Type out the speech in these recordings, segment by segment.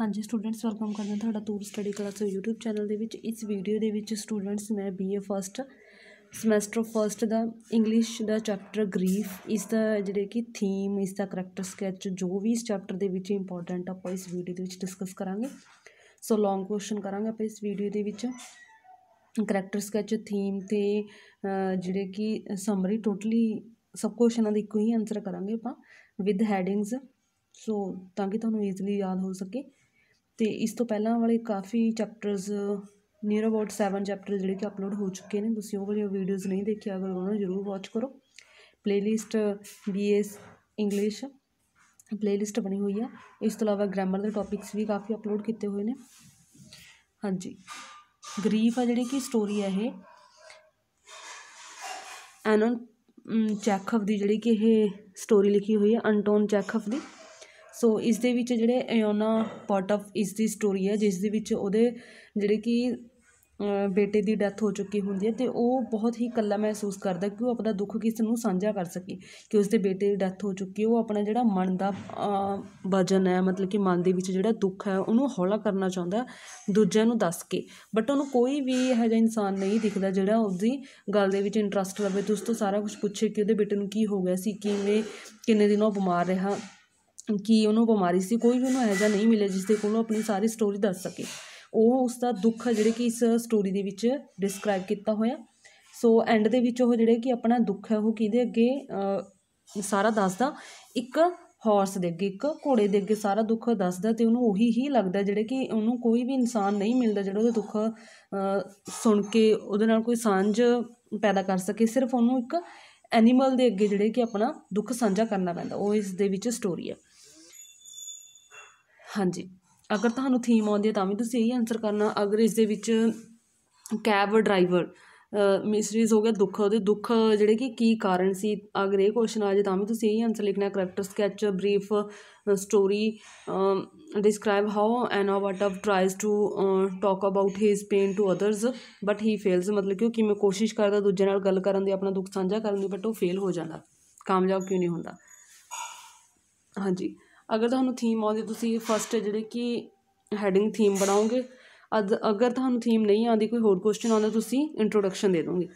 ਹਾਂਜੀ students welcome ਹਾਂ ਤੁਹਾਡਾ tour study class YouTube channel ਦੇ ਵਿੱਚ ਇਸ ਵੀਡੀਓ ਦੇ ਵਿੱਚ ਸਟੂਡੈਂਟਸ ਮੈਂ BA ਫਸਟ ਸਮੈਸਟਰ ਫਸਟ ਦਾ ਇੰਗਲਿਸ਼ ਦਾ ਚੈਪਟਰ ਗਰੀਫ ਇਸ ਦਾ ਜਿਹੜੇ ਕਿ ਥੀਮ ਇਸ ਦਾ ਕੈਰੈਕਟਰ ਸਕੈਚ ਜੋ ਵੀ ਇਸ ਚੈਪਟਰ ਦੇ ਵਿੱਚ ਇੰਪੋਰਟੈਂਟ ਆਪਾਂ ਇਸ ਵੀਡੀਓ ਦੇ ਵਿੱਚ ਡਿਸਕਸ ਕਰਾਂਗੇ ਸੋ ਲੌਂਗ ਕੁਐਸਚਨ ਕਰਾਂਗੇ ਆਪਾਂ ਇਸ ਵੀਡੀਓ ਦੇ ਵਿੱਚ ਕੈਰੈਕਟਰ ਸਕੈਚ ਥੀਮ ਤੇ ਜਿਹੜੇ ਕਿ ਸਮਰੀ ਟੋਟਲੀ ਸਭ ਕੁਐਸਚਨਾਂ ਦਾ ਇੱਕੋ ਹੀ ਆਨਸਰ ਕਰਾਂਗੇ ਆਪਾਂ ਵਿਦ ਹੈਡਿੰਗਸ ਸੋ ਤਾਂ ਕਿ ਤੁਹਾਨੂੰ ਈਜ਼ੀਲੀ ਯਾਦ ਹੋ ਸਕੇ ਤੇ ਇਸ ਤੋਂ ਪਹਿਲਾਂ ਵਾਲੇ ਕਾਫੀ ਚੈਪਟਰਸ ਨੀਅਰ ਅਬਾਊਟ 7 ਚੈਪਟਰ ਜਿਹੜੇ ਕਿ ਅਪਲੋਡ ਹੋ ਚੁੱਕੇ ਨੇ ਤੁਸੀਂ ਉਹ ਵਾਲੇ ਵੀਡੀਓਜ਼ ਨਹੀਂ ਦੇਖਿਆ ਅਗਰ ਉਹਨਾਂ ਨੂੰ ਜ਼ਰੂਰ ਵਾਚ ਕਰੋ ਪਲੇਲਿਸਟ ਬੀਐਸ ਇੰਗਲਿਸ਼ ਪਲੇਲਿਸਟ ਬਣੀ ਹੋਈ ਆ ਇਸ ਤੋਂ ਇਲਾਵਾ ਗ੍ਰਾਮਰ ਦੇ ਟੌਪਿਕਸ ਵੀ ਕਾਫੀ ਅਪਲੋਡ ਕੀਤੇ ਹੋਏ ਨੇ ਹਾਂਜੀ ਗਰੀਫ ਆ ਜਿਹੜੀ ਕਿ ਸਟੋਰੀ ਹੈ ਇਹ ਐਨਨ ਚੈਕਅਪ ਦੀ ਜਿਹੜੀ ਕਿ ਇਹ ਸਟੋਰੀ ਲਿਖੀ ਹੋਈ ਹੈ ਅਨਟੋਨ ਚੈਕਅਪ ਦੀ ਸੋ ਇਸ ਦੇ ਵਿੱਚ ਜਿਹੜੇ ਇਓਨਾ ਪਾਰਟ ਆਫ ਇਸ ਦੀ ਸਟੋਰੀ ਹੈ ਜਿਸ ਦੇ ਵਿੱਚ ਉਹਦੇ ਜਿਹੜੇ ਕਿ ਬੇਟੇ ਦੀ ਡੈਥ ਹੋ ਚੁੱਕੀ ਹੁੰਦੀ ਹੈ ਤੇ ਉਹ ਬਹੁਤ ਹੀ ਇਕੱਲਾ ਮਹਿਸੂਸ ਕਰਦਾ ਕਿ ਉਹ ਆਪਣਾ ਦੁੱਖ ਕਿਸ ਨੂੰ ਸਾਂਝਾ ਕਰ ਸਕੇ ਕਿ ਉਸਦੇ ਬੇਟੇ ਦੀ ਡੈਥ ਹੋ ਚੁੱਕੀ ਉਹ ਆਪਣਾ ਜਿਹੜਾ ਮਨ ਦਾ ਵਜਨ ਹੈ ਮਤਲਬ ਕਿ ਮਨ ਦੇ ਵਿੱਚ ਜਿਹੜਾ ਦੁੱਖ ਹੈ ਉਹਨੂੰ ਹੌਲਾ ਕਰਨਾ ਚਾਹੁੰਦਾ ਦੂਜਿਆਂ ਨੂੰ ਦੱਸ ਕੇ ਬਟ ਉਹਨੂੰ ਕੋਈ ਵੀ ਇਹੋ ਜਿਹਾ ਇਨਸਾਨ ਨਹੀਂ ਦਿਖਦਾ ਜਿਹੜਾ ਉਹਦੀ ਗੱਲ ਦੇ ਵਿੱਚ ਇੰਟਰਸਟ ਲਵੇ ਤੇ ਉਸ ਤੋਂ ਸਾਰਾ ਕੁਝ ਪੁੱਛੇ ਕਿ ਉਹਦੇ ਬੇਟੇ ਨੂੰ ਕੀ ਹੋ ਗਿਆ ਸੀ ਕਿਵੇਂ ਕਿੰਨੇ ਦਿਨ ਉਹ ਬਿਮਾਰ ਰਿਹਾ ਕਿ ਉਹਨੂੰ ਬਿਮਾਰੀ ਸੀ ਕੋਈ ਵੀ ਉਹਨੂੰ ਇਹ ਜਾਂ ਨਹੀਂ ਮਿਲੇ ਜਿਸ ਦੇ ਕੋਲੋਂ ਆਪਣੀ ਸਾਰੀ ਸਟੋਰੀ ਦੱਸ ਸਕੇ ਉਹ ਉਸ ਦਾ ਦੁੱਖ ਹੈ ਜਿਹੜੇ ਕਿ ਇਸ ਸਟੋਰੀ ਦੇ ਵਿੱਚ ਡਿਸਕ੍ਰਾਈਬ ਕੀਤਾ ਹੋਇਆ ਸੋ ਐਂਡ ਦੇ ਵਿੱਚ ਉਹ ਜਿਹੜੇ ਕਿ ਆਪਣਾ ਦੁੱਖ ਹੈ ਉਹ ਕਿਹਦੇ ਅੱਗੇ ਸਾਰਾ ਦੱਸਦਾ ਇੱਕ ਹਾਰਸ ਦੇ ਅੱਗੇ ਇੱਕ ਘੋੜੇ ਦੇ ਅੱਗੇ ਸਾਰਾ ਦੁੱਖ ਦੱਸਦਾ ਤੇ ਉਹਨੂੰ ਉਹੀ ਹੀ ਲੱਗਦਾ ਜਿਹੜੇ ਕਿ ਉਹਨੂੰ ਕੋਈ ਵੀ ਇਨਸਾਨ ਨਹੀਂ ਮਿਲਦਾ ਜਿਹੜਾ ਉਹਦਾ ਦੁੱਖ ਸੁਣ ਕੇ ਉਹਦੇ ਨਾਲ ਕੋਈ ਸਾਂਝ ਪੈਦਾ ਕਰ ਸਕੇ ਸਿਰਫ ਉਹਨੂੰ ਇੱਕ ਐਨੀਮਲ ਦੇ ਅੱਗੇ ਜਿਹੜੇ ਕਿ ਆਪਣਾ ਦੁੱਖ ਸਾਂਝਾ ਕਰਨਾ ਪੈਂਦਾ ਉਹ ਇਸ ਦੇ ਵਿੱਚ ਸਟੋਰੀ ਹੈ ਹਾਂਜੀ ਅਗਰ ਤੁਹਾਨੂੰ ਥੀਮ ਆਉਂਦੀ ਹੈ ਤਾਂ ਵੀ ਤੁਸੀਂ ਇਹੀ ਆਨਸਰ ਕਰਨਾ ਅਗਰ ਇਸ ਦੇ ਵਿੱਚ ਕੈਬ ਡਰਾਈਵਰ ਮਿਸਰੀਜ਼ ਹੋ ਗਿਆ ਦੁੱਖ ਉਹਦੇ ਦੁੱਖ ਜਿਹੜੇ ਕਿ ਕੀ ਕਾਰਨ ਸੀ ਅਗਰ ਇਹ ਕੁਐਸਚਨ ਆ ਜੇ ਤਾਂ ਵੀ ਤੁਸੀਂ ਇਹੀ ਆਨਸਰ ਲਿਖਣਾ character sketch brief story describe how an what of tries to talk about his pain to others but he fails ਮਤਲਬ ਕਿ ਉਹ ਕਿਵੇਂ ਕੋਸ਼ਿਸ਼ ਕਰਦਾ ਦੂਜੇ ਨਾਲ ਗੱਲ ਕਰਨ ਦੀ ਆਪਣਾ ਦੁੱਖ ਸਾਂਝਾ ਕਰਨ ਦੀ ਬਟ ਉਹ ਫੇਲ ਹੋ ਜਾਂਦਾ ਕਾਮਯਾਬ ਕਿਉਂ ਨਹੀਂ ਹੁੰਦਾ ਹਾਂਜੀ ਅਗਰ ਤੁਹਾਨੂੰ ਥੀਮ ਆਉਂਦੀ ਤੁਸੀਂ ਫਸਟ ਜਿਹੜੇ ਕਿ ਹੈਡਿੰਗ ਥੀਮ ਬਣਾਓਗੇ ਅਦ ਅਗਰ ਤੁਹਾਨੂੰ ਥੀਮ ਨਹੀਂ ਆਉਂਦੀ ਕੋਈ ਹੋਰ ਕੁਐਸਚਨ ਆਉਂਦਾ ਤੁਸੀਂ ਇੰਟਰੋਡਕਸ਼ਨ ਦੇ ਦੋਗੇ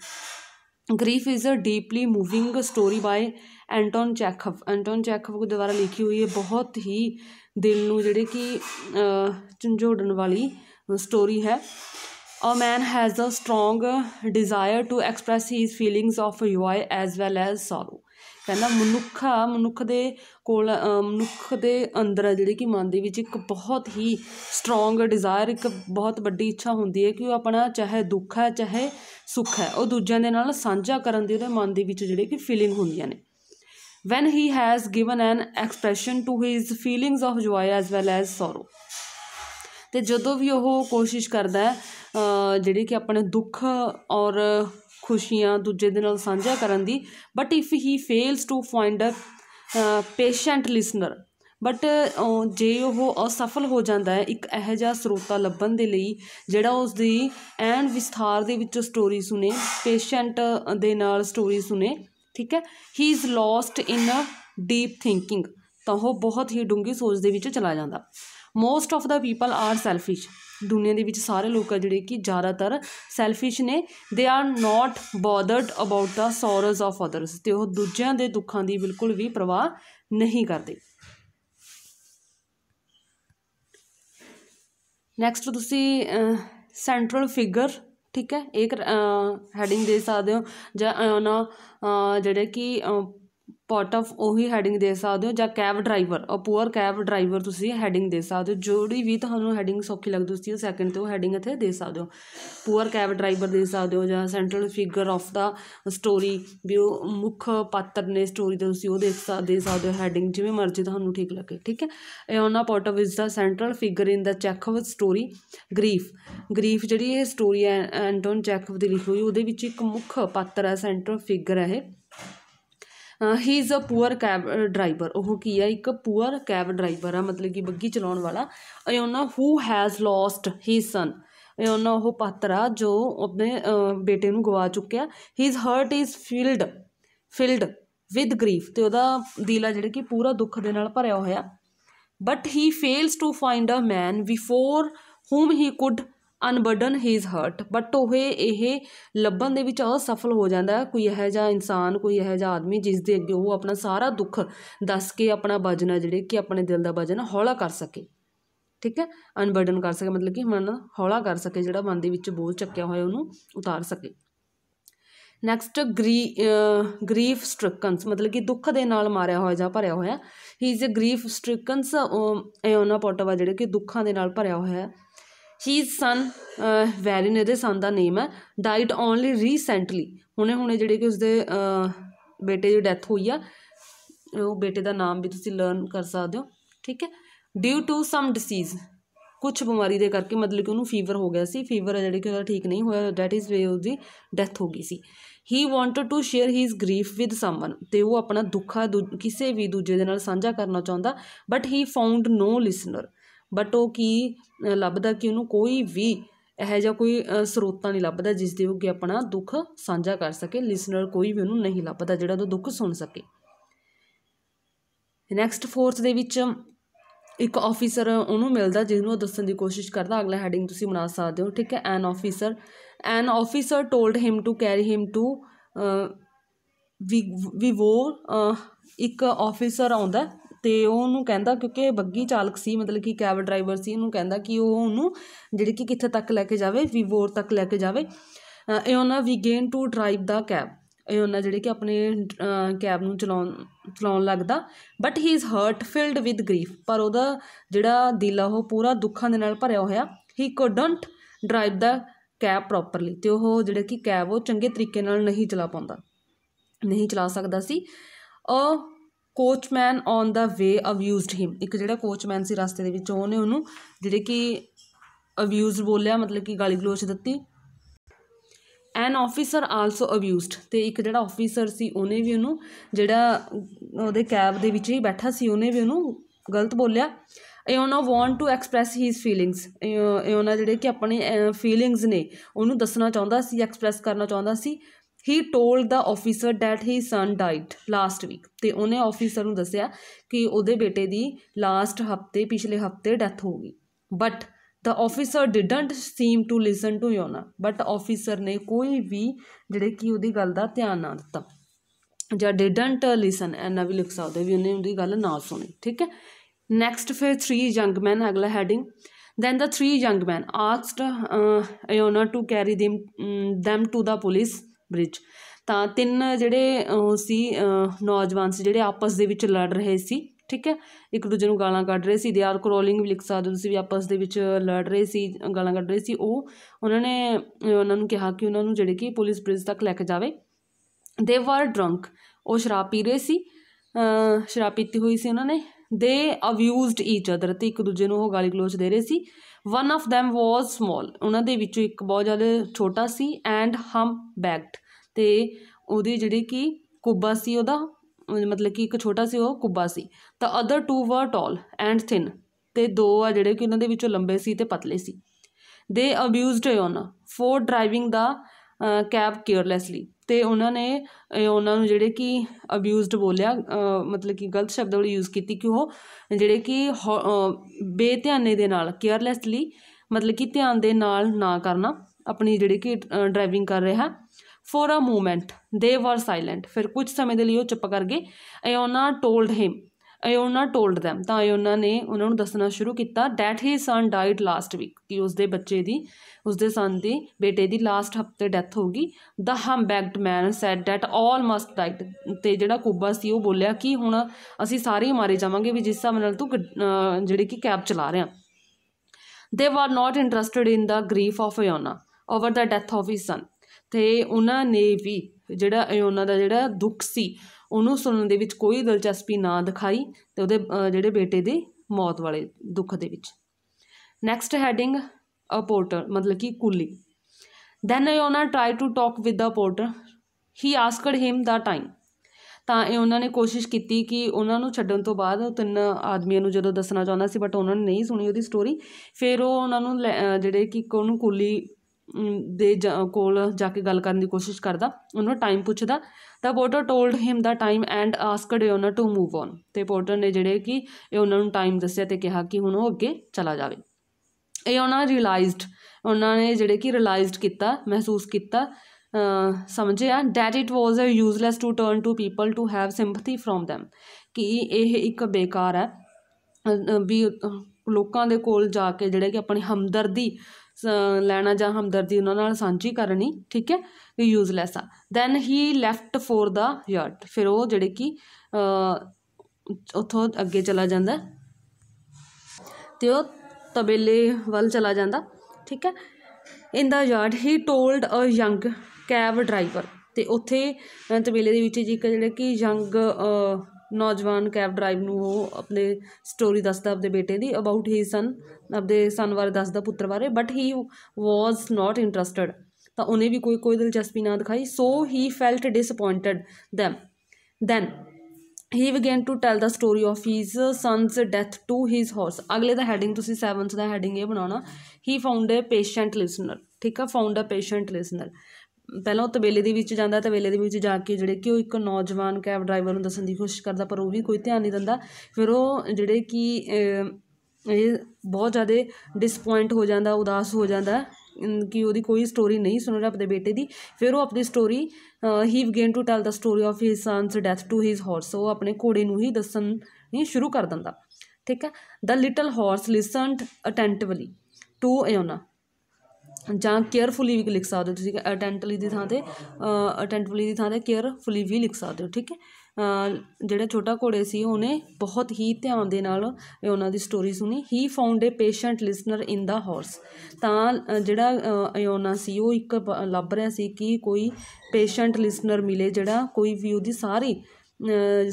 grief is a deeply moving story Anton Anton Anton Anton ਕੋ ਦੁਆਰਾ ਲਿਖੀ ਹੋਈ ਹੈ ਬਹੁਤ ਹੀ ਦਿਲ ਨੂੰ ਜਿਹੜੇ ਕਿ ਝੰਜੋੜਨ ਵਾਲੀ ਸਟੋਰੀ ਹੈ a man has a strong desire to express his feelings of joy as well as sorrow ਕਹਿੰਦਾ ਮਨੁੱਖ ਆ ਮਨੁੱਖ ਦੇ ਕੋਲ ਮਨੁੱਖ ਦੇ ਅੰਦਰ ਆ ਜਿਹੜੀ ਕਿ ਮਨ ਦੇ ਵਿੱਚ ਇੱਕ ਬਹੁਤ ਹੀ ਸਟਰੋਂਗ ਡਿਜ਼ਾਇਰ ਇੱਕ ਬਹੁਤ ਵੱਡੀ ਇੱਛਾ ਹੁੰਦੀ ਹੈ ਕਿ ਉਹ ਆਪਣਾ ਚਾਹੇ ਦੁੱਖ ਹੈ ਚਾਹੇ ਸੁੱਖ ਹੈ ਉਹ ਦੂਜਿਆਂ ਦੇ ਨਾਲ ਸਾਂਝਾ ਕਰਨ ਦੀ ਉਹਦੇ ਮਨ ਦੇ ਵਿੱਚ ਜਿਹੜੇ ਕਿ ਫੀਲਿੰਗ ਹੁੰਦੀਆਂ ਨੇ when he has given an expression to his feelings of joy as well as sorrow ਤੇ ਜਦੋਂ ਵੀ ਉਹ ਕੋਸ਼ਿਸ਼ ਕਰਦਾ ਹੈ ਜਿਹੜੇ ਕਿ ਆਪਣੇ ਦੁੱਖ ਔਰ ਖੁਸ਼ੀਆਂ ਦੂਜੇ ਦੇ ਨਾਲ ਸਾਂਝਾ ਕਰਨ ਦੀ but if he fails to find a patient listener but ਜੇ ਉਹ ਅਸਫਲ ਹੋ ਜਾਂਦਾ ਹੈ ਇੱਕ ਇਹੋ ਜਿਹਾ ਸਰੋਤਾ ਲੱਭਣ ਦੇ ਲਈ ਜਿਹੜਾ ਉਸ ਦੀ ਐਨ ਵਿਸਥਾਰ ਦੇ ਵਿੱਚ ਸਟੋਰੀ ਸੁਨੇ ਪੇਸ਼ੈਂਟ ਦੇ ਨਾਲ ਸਟੋਰੀ ਸੁਨੇ ਠੀਕ ਹੈ he is lost in a deep thinking ਤਾਂ ਉਹ ਬਹੁਤ ਹੀ ਡੂੰਗੀ ਸੋਚ ਦੇ ਵਿੱਚ ਚਲਾ ਜਾਂਦਾ most of the people are selfish ਦੁਨੀਆ ਦੇ ਵਿੱਚ ਸਾਰੇ ਲੋਕ ਆ ਜਿਹੜੇ ਕਿ ਜ਼ਿਆਦਾਤਰ ਸੈਲਫਿਸ਼ ਨੇ they are not bothered about the sorrows of others ਤੇ ਉਹ ਦੂਜਿਆਂ ਦੇ ਦੁੱਖਾਂ ਦੀ ਬਿਲਕੁਲ ਵੀ ਪਰਵਾਹ ਨਹੀਂ ਕਰਦੇ ਨੈਕਸਟ ਤੁਸੀਂ ਸੈਂਟਰਲ ਫਿਗਰ ਠੀਕ ਹੈ ਇੱਕ ਹੈਡਿੰਗ ਦੇ ਸਕਦੇ ਹੋ ਜਾਂ ਉਹਨਾਂ ਜਿਹੜੇ ਕਿ ਪਾਰਟ ਆਫ ਉਹੀ ਹੈਡਿੰਗ ਦੇ ਸਕਦੇ ਹੋ ਜਾਂ cab driver a poor cab driver ਤੁਸੀਂ ਹੈਡਿੰਗ ਦੇ ਸਕਦੇ ਹੋ ਜਿਹੜੀ ਵੀ ਤੁਹਾਨੂੰ ਹੈਡਿੰਗ ਸੌਖੀ ਲੱਗਦੀ ਤੁਸੀਂ ਉਹ ਸੈਕਿੰਡ ਤੋਂ ਹੈਡਿੰਗ ਇੱਥੇ ਦੇ ਸਕਦੇ ਹੋ ਪੂਅਰ ਕੈਬ ਡਰਾਈਵਰ ਦੇ ਸਕਦੇ ਹੋ ਜਾਂ central figure of the story ਵੀ ਉਹ ਮੁੱਖ ਪਾਤਰ ਨੇ ਸਟੋਰੀ ਦਾ ਤੁਸੀਂ ਉਹ ਦੇ ਦੇ ਸਕਦੇ ਹੋ ਹੈਡਿੰਗ ਜਿਵੇਂ ਮਰਜ਼ੀ ਤੁਹਾਨੂੰ ਠੀਕ ਲੱਗੇ ਠੀਕ ਹੈ ਇਹ ਉਹਨਾਂ part of is the central figure in the Chekhov story grief grief ਜਿਹੜੀ ਇਹ ਸਟੋਰੀ ਹੈ ਐਂਟੋਨ ਚੈਕਵ ਦੀ ਲਿਖੀ ਹੋਈ ਉਹਦੇ ਵਿੱਚ ਇੱਕ ਮੁੱਖ ਪਾਤਰ ਹੈ ਸੈਂਟਰਲ ਫਿਗਰ ਹੈ ਇਹ he is a poor cab driver ਉਹ ਕੀ ਹੈ ਇੱਕ ਪੂਅਰ ਕੈਬ ਡਰਾਈਵਰ ਆ ਮਤਲਬ ਕਿ ਬੱਗੀ ਚਲਾਉਣ ਵਾਲਾ ਅਯੋਨਾ ਹੂ ਹੈਜ਼ ਲੋਸਟ ਹੀ ਸਨ ਅਯੋਨਾ ਉਹ ਪਾਤਰ ਆ ਜੋ ਆਪਣੇ ਬੇਟੇ ਨੂੰ ਗਵਾ ਚੁੱਕਿਆ he is heart is filled filled with grief ਤੇ ਉਹਦਾ ਦਿਲ ਆ ਜਿਹੜਾ ਕਿ ਪੂਰਾ ਦੁੱਖ ਦੇ ਨਾਲ ਭਰਿਆ ਹੋਇਆ but he fails to find a man before whom he could unburden his heart but ਉਹ ਇਹ ਲੱਭਣ ਦੇ ਵਿੱਚ ਅਸਫਲ ਹੋ ਜਾਂਦਾ ਕੋਈ ਇਹ ਜਾਂ ਇਨਸਾਨ ਕੋਈ ਇਹ ਜਾਂ ਆਦਮੀ ਜਿਸ ਦੇ ਅੱਗੇ ਉਹ ਆਪਣਾ ਸਾਰਾ ਦੁੱਖ ਦੱਸ ਕੇ ਆਪਣਾ ਵਜਨ ਜਿਹੜੇ ਕਿ ਆਪਣੇ ਦਿਲ ਦਾ ਵਜਨ ਹੌਲਾ ਕਰ ਸਕੇ ਠੀਕ ਹੈ ਅਨਬਰਡਨ ਕਰ ਸਕੇ ਮਤਲਬ ਕਿ ਮਨ ਹੌਲਾ ਕਰ ਸਕੇ ਜਿਹੜਾ ਮਨ ਦੇ ਵਿੱਚ ਬੋਝ ਚੱਕਿਆ ਹੋਇਆ ਉਹਨੂੰ ਉਤਾਰ ਸਕੇ ਨੈਕਸਟ ਗਰੀਫ ਸਟ੍ਰਿਕਨਸ ਮਤਲਬ ਕਿ ਦੁੱਖ ਦੇ ਨਾਲ ਮਾਰਿਆ ਹੋਇਆ ਜਾਂ ਭਰਿਆ ਹੋਇਆ ਹੀ ਇਜ਼ ਅ ਗਰੀਫ ਸਟ੍ਰਿਕਨਸ ਇਹ ਉਹਨਾਂ ਪੋਟਵਾ ਜਿਹੜੇ ਕਿ ਦੁੱਖਾਂ ਦੇ ਨਾਲ ਭਰਿਆ ਹੋਇਆ ਹੈ ਹੀਜ਼ ਸਨ ਨੇ ਦੇ ਸਨ ਦਾ ਨੇਮ ਹੈ ਡਾਈਟ ਓਨਲੀ ਰੀਸੈਂਟਲੀ ਹੁਣੇ ਹੁਣੇ ਜਿਹੜੇ ਕਿ ਉਸਦੇ ਬੇਟੇ ਦੀ ਡੈਥ ਹੋਈ ਆ ਉਹ ਬੇਟੇ ਦਾ ਨਾਮ ਵੀ ਤੁਸੀਂ ਲਰਨ ਕਰ ਸਕਦੇ ਹੋ ਠੀਕ ਹੈ ਡਿਊ ਟੂ ਸਮ ਡਿਸੀਜ਼ ਕੁਝ ਬਿਮਾਰੀ ਦੇ ਕਰਕੇ ਮਤਲਬ ਕਿ ਉਹਨੂੰ ਫੀਵਰ ਹੋ ਗਿਆ ਸੀ ਫੀਵਰ ਜਿਹੜੇ ਕਿ ਉਹਦਾ ਠੀਕ ਨਹੀਂ ਹੋਇਆ ਦੈਟ ਇਜ਼ ਵੇ ਉਹਦੀ ਡੈਥ ਹੋ ਗਈ ਸੀ he wanted to share his grief with someone ਤੇ ਉਹ ਆਪਣਾ ਦੁੱਖਾ ਕਿਸੇ ਵੀ ਦੂਜੇ ਦੇ ਨਾਲ ਸਾਂਝਾ ਕਰਨਾ ਚਾਹੁੰਦਾ but he found no listener but ਉਹ ਕੀ ਲੱਭਦਾ ਕਿ ਉਹਨੂੰ ਕੋਈ ਵੀ ਇਹ ਜਾਂ ਕੋਈ ਸਰੋਤਾ ਨਹੀਂ ਲੱਭਦਾ ਜਿਸ ਦੇ ਉਹ ਆਪਣਾ ਦੁੱਖ ਸਾਂਝਾ ਕਰ ਸਕੇ ਲਿਸਨਰ ਕੋਈ ਵੀ ਉਹਨੂੰ ਨਹੀਂ ਲੱਭਦਾ ਜਿਹੜਾ ਉਹ ਦੁੱਖ ਸੁਣ ਸਕੇ ਨੈਕਸਟ ਫੋਰਥ ਦੇ ਵਿੱਚ ਇੱਕ ਆਫੀਸਰ ਉਹਨੂੰ ਮਿਲਦਾ ਜਿਹਨੂੰ ਉਹ ਦੱਸਣ ਦੀ ਕੋਸ਼ਿਸ਼ ਕਰਦਾ ਅਗਲਾ ਹੈਡਿੰਗ ਤੁਸੀਂ ਬਣਾ ਸਕਦੇ ਹੋ ਠੀਕ ਹੈ an officer an officer told him to carry him to ਵੀ ਵੀ ਵੋ ਇੱਕ ਆਫੀਸਰ ਆਉਂਦਾ ਤੇ ਉਹ ਉਹਨੂੰ ਕਹਿੰਦਾ ਕਿਉਂਕਿ ਬੱਗੀ ਚਾਲਕ ਸੀ ਮਤਲਬ ਕਿ ਕੈਬ ਡਰਾਈਵਰ ਸੀ ਉਹਨੂੰ ਕਹਿੰਦਾ ਕਿ ਉਹ ਉਹਨੂੰ ਜਿਹੜੀ ਕਿ ਕਿੱਥੇ ਤੱਕ ਲੈ ਕੇ ਜਾਵੇ ਵੀਵੋਰ ਤੱਕ ਲੈ ਕੇ ਜਾਵੇ began to drive the cab ਉਹਨਾਂ ਜਿਹੜੇ ਕਿ ਆਪਣੇ ਕੈਬ ਨੂੰ ਚਲਾਉਣ ਚਲਾਉਣ ਲੱਗਦਾ but he is heart filled with grief ਪਰ ਉਹਦਾ ਜਿਹੜਾ ਦਿਲ ਆ ਉਹ ਪੂਰਾ ਦੁੱਖਾਂ ਦੇ ਨਾਲ ਭਰਿਆ ਹੋਇਆ he couldn't drive the cab properly ਤੇ ਉਹ ਜਿਹੜੇ ਕਿ ਕੈਬ ਉਹ ਚੰਗੇ ਤਰੀਕੇ ਨਾਲ ਨਹੀਂ ਚਲਾ ਪਾਉਂਦਾ ਨਹੀਂ ਚਲਾ ਸਕਦਾ ਸੀ ਅ ਕੋਚਮੈਨ ਔਨ ਦਾ ਵੇ ਅਬਿਊਜ਼ਡ ਹਿਮ ਇੱਕ ਜਿਹੜਾ ਕੋਚਮੈਨ ਸੀ ਰਸਤੇ ਦੇ ਵਿੱਚ ਉਹਨੇ ਉਹਨੂੰ ਜਿਹੜੇ ਕਿ ਅਬਿਊਜ਼ ਬੋਲਿਆ ਮਤਲਬ ਕਿ ਗਾਲੀ ਗਲੋਚ ਦਿੱਤੀ ਐਨ ਆਫੀਸਰ ਆਲਸੋ ਅਬਿਊਜ਼ਡ ਤੇ ਇੱਕ ਜਿਹੜਾ ਆਫੀਸਰ ਸੀ ਉਹਨੇ ਵੀ ਉਹਨੂੰ ਜਿਹੜਾ ਉਹਦੇ ਕੈਬ ਦੇ ਵਿੱਚ ਹੀ ਬੈਠਾ ਸੀ ਉਹਨੇ ਵੀ ਉਹਨੂੰ ਗਲਤ ਬੋਲਿਆ Iona want to express his feelings Iona ਜਿਹੜੇ ਕਿ ਆਪਣੇ ਫੀਲਿੰਗਸ ਨੇ ਉਹਨੂੰ ਦੱਸਣਾ ਚਾਹੁੰਦਾ ਸੀ ਐਕਸਪ੍ਰੈਸ ਕਰਨਾ ਚਾਹੁੰਦਾ ਸੀ he told the officer that he son died last week ਤੇ ਉਹਨੇ ਆਫੀਸਰ ਨੂੰ ਦੱਸਿਆ ਕਿ ਉਹਦੇ ਬੇਟੇ ਦੀ ਲਾਸਟ ਹਫਤੇ ਪਿਛਲੇ ਹਫਤੇ ਡੈਥ ਹੋ ਗਈ but the officer didn't seem to listen to Iona but officer ਨੇ ਕੋਈ ਵੀ ਜਿਹੜੇ ਕੀ ਉਹਦੀ ਗੱਲ ਦਾ ਧਿਆਨ ਨਾ ਦਿੱਤਾ ਜਾਂ ਡਿਡਨਟ ਲਿਸਨ ਐਨਾ ਵੀ ਲਿਖ ਸਕਦੇ ਵੀ ਉਹਨੇ ਉਹਦੀ ਗੱਲ ਨਾ ਸੁਣੀ ਠੀਕ ਹੈ ਨੈਕਸਟ ਫੇਰ 3 ਯੰਗ ਮੈਨ ਅਗਲਾ heading then the three young men asked uh, Iona to carry them, um, them to the police bridge ਤਾਂ ਤਿੰਨ ਜਿਹੜੇ ਸੀ ਨੌਜਵਾਨ ਸੀ ਜਿਹੜੇ ਆਪਸ ਦੇ ਵਿੱਚ ਲੜ ਰਹੇ ਸੀ ਠੀਕ ਹੈ ਇੱਕ ਦੂਜੇ ਨੂੰ ਗਾਲਾਂ ਕੱਢ ਰਹੇ ਸੀ ਦੇ ਆਰ ਕਰੋਲਿੰਗ ਵੀ ਲਿਖ ਸਕਦੇ ਤੁਸੀਂ ਵੀ ਆਪਸ ਦੇ ਵਿੱਚ ਲੜ ਰਹੇ ਸੀ ਗਾਲਾਂ ਕੱਢ ਰਹੇ ਸੀ ਉਹ ਉਹਨਾਂ ਨੇ ਉਹਨਾਂ ਨੂੰ ਕਿਹਾ ਕਿ ਉਹਨਾਂ ਨੂੰ ਜਿਹੜੇ ਕਿ ਪੁਲਿਸ ਬ੍ਰਿਜ ਤੱਕ ਲੈ ਕੇ ਜਾਵੇ ਦੇ ਵਰ ਡਰੰਕ ਉਹ ਸ਼ਰਾਬ ਪੀ ਰਹੇ ਸੀ ਸ਼ਰਾਬ ਪੀਤੀ ਹੋਈ ਸੀ ਉਹਨਾਂ ਨੇ ਦੇ ਅਬਿਊਜ਼ਡ ਈਚ ਅਦਰ ਤੇ ਇੱਕ ਦੂਜੇ ਨੂੰ ਉਹ ਗਾਲੀ ਗਲੋਚ ਦੇ ਰਹੇ ਸੀ one of them was small ਉਹਨਾਂ ਦੇ ਵਿੱਚੋਂ ਇੱਕ ਬਹੁਤ ਜ਼ਿਆਦਾ ਛੋਟਾ ਸੀ ਐਂਡ ਹਮ ਬੈਕਡ ਤੇ ਉਹਦੀ ਜਿਹੜੀ ਕਿ ਕੁੱਬਾ ਸੀ ਉਹਦਾ ਮਤਲਬ ਕਿ ਇੱਕ ਛੋਟਾ ਸੀ ਉਹ ਕੁੱਬਾ ਸੀ ਤਾਂ ਅਦਰ ਟੂ ਵਰ ਟਾਲ ਐਂਡ ਥਿਨ ਤੇ ਦੋ ਆ ਜਿਹੜੇ ਕਿ ਉਹਨਾਂ ਦੇ ਵਿੱਚੋਂ ਲੰਬੇ ਸੀ ਤੇ ਪਤਲੇ ਸੀ they abused on for driving the cab carelessly ਤੇ ਉਹਨਾਂ ਨੇ ਉਹਨਾਂ ਨੂੰ ਜਿਹੜੇ ਕਿ ਅਬਿਊਜ਼ਡ ਬੋਲਿਆ ਮਤਲਬ ਕਿ ਗਲਤ ਸ਼ਬਦ ਵਾਲੀ ਯੂਜ਼ ਕੀਤੀ ਕਿ ਉਹ ਜਿਹੜੇ ਕਿ ਬੇਧਿਆਨੇ ਦੇ ਨਾਲ ਕੇਅਰਲੈਸਲੀ ਮਤਲਬ ਕਿ ਧਿਆਨ ਦੇ ਨਾਲ ਨਾ ਕਰਨਾ ਆਪਣੀ ਜਿਹੜੀ ਕਿ ਡਰਾਈਵਿੰਗ ਕਰ ਰਿਹਾ ਫੋਰ ਅ ਮੂਮੈਂਟ ਦੇ ਵਰ ਸਾਇਲੈਂਟ ਫਿਰ ਕੁਝ ਸਮੇਂ ਦੇ ਲਈ ਉਹ ਚੁੱਪ ਕਰ ਗਏ Iona told him Iona told them ਤਾਂ ਆਇਓਨਾ ਨੇ ਉਹਨਾਂ ਨੂੰ ਦੱਸਣਾ ਸ਼ੁਰੂ ਕੀਤਾ that he son died last week ਕਿ ਉਸਦੇ ਬੱਚੇ ਦੀ ਉਸਦੇ ਸਨ ਦੀ ਬੇਟੇ ਦੀ ਲਾਸਟ ਹਫਤੇ ਡੈਥ ਹੋ ਗਈ the hunchbacked man said that all must died ਤੇ ਜਿਹੜਾ ਕੁੱਬਾ ਸੀ ਉਹ ਬੋਲਿਆ ਕਿ ਹੁਣ ਅਸੀਂ ਸਾਰੇ ਹੀ ਮਾਰੇ ਜਾਵਾਂਗੇ ਵੀ ਜਿਸ ਹਿਸਾਬ ਨਾਲ ਤੂੰ ਜਿਹੜੀ ਕਿ ਕੈਬ ਚਲਾ ਰਿਹਾ they were not interested in the grief of Iona over the death of his son ਤੇ ਉਹਨਾਂ ਨੇ ਵੀ ਜਿਹੜਾ ਉਹਨਾਂ ਦਾ ਜਿਹੜਾ ਦੁੱਖ ਸੀ ਉਹਨੂੰ ਸੁਣਨ ਦੇ ਵਿੱਚ ਕੋਈ ਦਿਲਚਸਪੀ ਨਾ ਦਿਖਾਈ ਤੇ ਉਹਦੇ ਜਿਹੜੇ ਬੇਟੇ ਦੀ ਮੌਤ ਵਾਲੇ ਦੁੱਖ ਦੇ ਵਿੱਚ ਨੈਕਸਟ ਹੈਡਿੰਗ ਅ ਪੋਰਟਰ ਮਤਲਬ ਕਿ ਕੁਲੀ then Iona try to talk with the porter he asked him the time ਤਾਂ ਇਹ ਉਹਨਾਂ ਨੇ ਕੋਸ਼ਿਸ਼ ਕੀਤੀ ਕਿ ਉਹਨਾਂ ਨੂੰ ਛੱਡਣ ਤੋਂ ਬਾਅਦ ਉਹ ਤਿੰਨ ਆਦਮੀਆਂ ਨੂੰ ਜਦੋਂ ਦੱਸਣਾ ਚਾਹੁੰਦਾ ਸੀ ਬਟ ਉਹਨਾਂ ਨੇ ਨਹੀਂ ਸੁਣੀ ਉਹਦੀ ਸਟੋਰੀ ਫਿਰ ਉਹ ਉਹਨਾਂ ਨੂੰ ਜਿਹੜੇ ਕਿ ਉਹਨੂੰ ਕੁਲੀ ਦੇ ਕੋਲ ਜਾ ਕੇ ਗੱਲ ਕਰਨ ਦੀ ਕੋਸ਼ਿਸ਼ ਕਰਦਾ ਉਹਨੂੰ ਟਾਈਮ ਪੁੱਛਦਾ ਤਾਂ porter told him the time and asked Iona to move on ਤੇ ਪੋਰਟਰ ਨੇ ਜਿਹੜੇ ਕਿ ਇਹ ਉਹਨਾਂ ਨੂੰ ਟਾਈਮ ਦੱਸਿਆ ਤੇ ਕਿਹਾ ਕਿ ਹੁਣ ਉਹ ਅੱਗੇ ਚਲਾ ਜਾਵੇ ਇਹ ਉਹਨਾਂ ਰਿਅਲਾਈਜ਼ਡ ਉਹਨਾਂ ਨੇ ਜਿਹੜੇ ਕਿ ਰਿਅਲਾਈਜ਼ਡ ਕੀਤਾ ਮਹਿਸੂਸ ਕੀਤਾ ਸਮਝਿਆ that it was a useless to turn to people to have sympathy from them ਕਿ ਇਹ ਇੱਕ ਬੇਕਾਰ ਹੈ ਵੀ ਲੋਕਾਂ ਦੇ ਕੋਲ ਜਾ ਕੇ ਜਿਹੜੇ ਕਿ ਆਪਣੀ ਹਮਦਰਦੀ ਲੈਣਾ ਜਾਂ ਹਮਦਰਦੀ ਉਹਨਾਂ ਨਾਲ ਸਾਂਝੀ ਕਰਨੀ ਠੀਕ ਹੈ ਇਹ ਯੂਸਲੈਸ ਆ then he left for the yard ਫਿਰ ਉਹ ਜਿਹੜੇ ਕਿ ਉੱਥੋਂ ਅੱਗੇ ਚਲਾ ਜਾਂਦਾ ਤੇ ਉਹ ਤਬੇਲੇ ਵੱਲ ਚਲਾ ਜਾਂਦਾ ਠੀਕ ਹੈ in the yard he told a young cab driver ਤੇ ਉੱਥੇ ਤਬੇਲੇ ਦੇ ਵਿੱਚ ਜੀ ਇੱਕ ਜਿਹੜੇ ਕਿ ਯੰਗ ਨੌਜਵਾਨ ਕੈਬ ਡਰਾਈਵ ਨੂੰ ਉਹ ਆਪਣੇ ਸਟੋਰੀ ਦੱਸਦਾ ਆਪਣੇ ਬੇਟੇ ਦੀ ਅਬਾਊਟ ਹੀ ਸਨ ਆਪਣੇ ਸਨ ਬਾਰੇ ਦੱਸਦਾ ਪੁੱਤਰ ਬਾਰੇ but he was not interested ਤਾਂ ਉਹਨੇ ਵੀ ਕੋਈ ਕੋਈ ਦਿਲਚਸਪੀ ਨਾ ਦਿਖਾਈ so he felt disappointed them then he begin to tell the story of his son's death to his horse ਅਗਲੇ ਦਾ ਹੈਡਿੰਗ ਤੁਸੀਂ 7th ਦਾ ਹੈਡਿੰਗ ਇਹ ਬਣਾਉਣਾ he found a patient listener ਠੀਕ ਆ ਫਾਊਂਡ ਅ ਪੇਸ਼ੈਂਟ ਲਿਸਨਰ ਪਹਿਲਾਂ ਉਹ ਤਬੇਲੇ ਦੇ ਵਿੱਚ ਜਾਂਦਾ ਤਬੇਲੇ ਦੇ ਵਿੱਚ ਜਾ ਕੇ ਜਿਹੜੇ ਕਿ ਉਹ ਇੱਕ ਨੌਜਵਾਨ ਕੈਬ ਡਰਾਈਵਰ ਨੂੰ ਦੱਸਣ ਦੀ ਕੋਸ਼ਿਸ਼ ਕਰਦਾ ਪਰ ਉਹ ਵੀ ਕੋਈ ਧਿਆਨ ਨਹੀਂ ਦਿੰਦਾ ਫਿਰ ਉਹ ਜਿਹੜੇ ਕਿ ਇਹ ਬਹੁਤ ਜ਼ਿਆਦਾ ਡਿਸਪੁਆਇੰਟ ਹੋ ਜਾਂਦਾ ਉਦਾਸ ਹੋ ਜਾਂਦਾ ਕਿ ਉਹਦੀ ਕੋਈ ਸਟੋਰੀ ਨਹੀਂ ਸੁਣ ਰਿਹਾ ਆਪਣੇ ਬੇਟੇ ਦੀ ਫਿਰ ਉਹ ਆਪਣੀ story he begin to tell the story of his son's death to his horse ਉਹ ਆਪਣੇ ਘੋੜੇ ਨੂੰ ਹੀ ਦੱਸਣ ਨਹੀਂ ਸ਼ੁਰੂ ਕਰ ਦਿੰਦਾ ਠੀਕ ਹੈ the little horse listened attentively to Iona ਜਾਂ ਕੇਅਰਫੁਲੀ ਵੀ ਲਿਖ ਸਕਦੇ ਹੋ ਤੁਸੀਂ ਅਟੈਂਟਲੀ ਦੀ ਥਾਂ ਤੇ ਅਟੈਂਟਫੁਲੀ ਦੀ ਥਾਂ ਤੇ ਕੇਅਰਫੁਲੀ ਵੀ ਲਿਖ ਸਕਦੇ ਹੋ ਠੀਕ ਹੈ ਜਿਹੜਾ ਛੋਟਾ ਘੋੜੇ ਸੀ ਉਹਨੇ ਬਹੁਤ ਹੀ ਧਿਆਨ ਦੇ ਨਾਲ ਉਹਨਾਂ ਦੀ ਸਟੋਰੀ ਸੁਣੀ he found a patient listener in the horse ਤਾਂ ਜਿਹੜਾ ਇਓਨਾ ਸੀ ਉਹ ਇੱਕ ਲੱਭ ਰਿਹਾ ਸੀ ਕਿ ਕੋਈ ਪੇਸ਼ੈਂਟ ਲਿਸਨਰ ਮਿਲੇ ਜਿਹੜਾ ਕੋਈ ਵੀ ਉਹਦੀ ਸਾਰੀ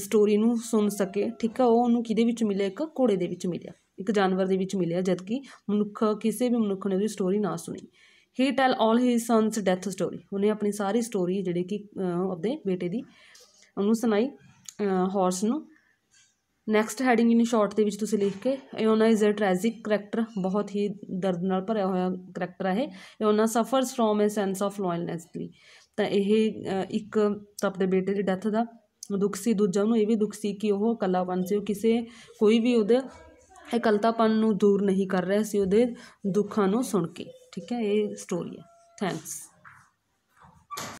ਸਟੋਰੀ ਨੂੰ ਸੁਣ ਸਕੇ ਠੀਕ ਆ ਉਹ ਉਹਨੂੰ ਕਿਹਦੇ ਵਿੱਚ ਮਿਲਿਆ ਇੱਕ ਘੋੜੇ ਦੇ ਵਿੱਚ ਮਿਲਿਆ ਇੱਕ ਜਾਨਵਰ ਦੇ ਵਿੱਚ ਮਿਲਿਆ ਜਦਕਿ ਮਨੁੱਖ ਕਿਸੇ ਵੀ ਮਨੁੱਖ ਨੇ ਉਹਦੀ ਸਟੋਰੀ ਨਾ ਸੁਣੀ he tell 올 his son's death story ਉਹਨੇ ਆਪਣੀ ਸਾਰੀ ਸਟੋਰੀ ਜਿਹੜੇ ਕਿ ਉਹਦੇ ਬੇਟੇ ਦੀ ਉਹਨੂੰ ਸੁਣਾਈ ਹਾਰਸ ਨੂੰ ਨੈਕਸਟ ਹੈਡਿੰਗ ਇਨ ਸ਼ਾਰਟ ਦੇ ਵਿੱਚ ਤੁਸੀਂ ਲਿਖ ਕੇ Iona is a tragic character ਬਹੁਤ ਹੀ ਦਰਦ ਨਾਲ ਭਰਿਆ ਹੋਇਆ ਕੈਰੈਕਟਰ ਹੈ ਇਹ Iona suffers from a sense of loneliness ਲਈ ਤਾਂ ਇਹ ਇੱਕ ਤਾਂ ਆਪਣੇ ਬੇਟੇ ਦੀ ਡੈਥ ਦਾ ਦੁੱਖ ਸੀ ਦੂਜਾ ਉਹਨੂੰ ਇਹ ਵੀ ਦੁੱਖ ਸੀ ਕਿ ਉਹ ਇਕੱਲਾਪਨ ਸੀ ਉਹ ਕਿਸੇ ਕੋਈ ਵੀ ਉਹਦੇ ਇਕਲਤਾਪਨ ਨੂੰ ਦੂਰ ਨਹੀਂ ਕਰ ਰਿਹਾ ਸੀ ਉਹਦੇ ਦੁੱਖਾਂ ਨੂੰ ਸੁਣ ਕੇ ਠੀਕ ਹੈ ਇਹ ਸਟੋਰੀ ਹੈ ਥੈਂਕਸ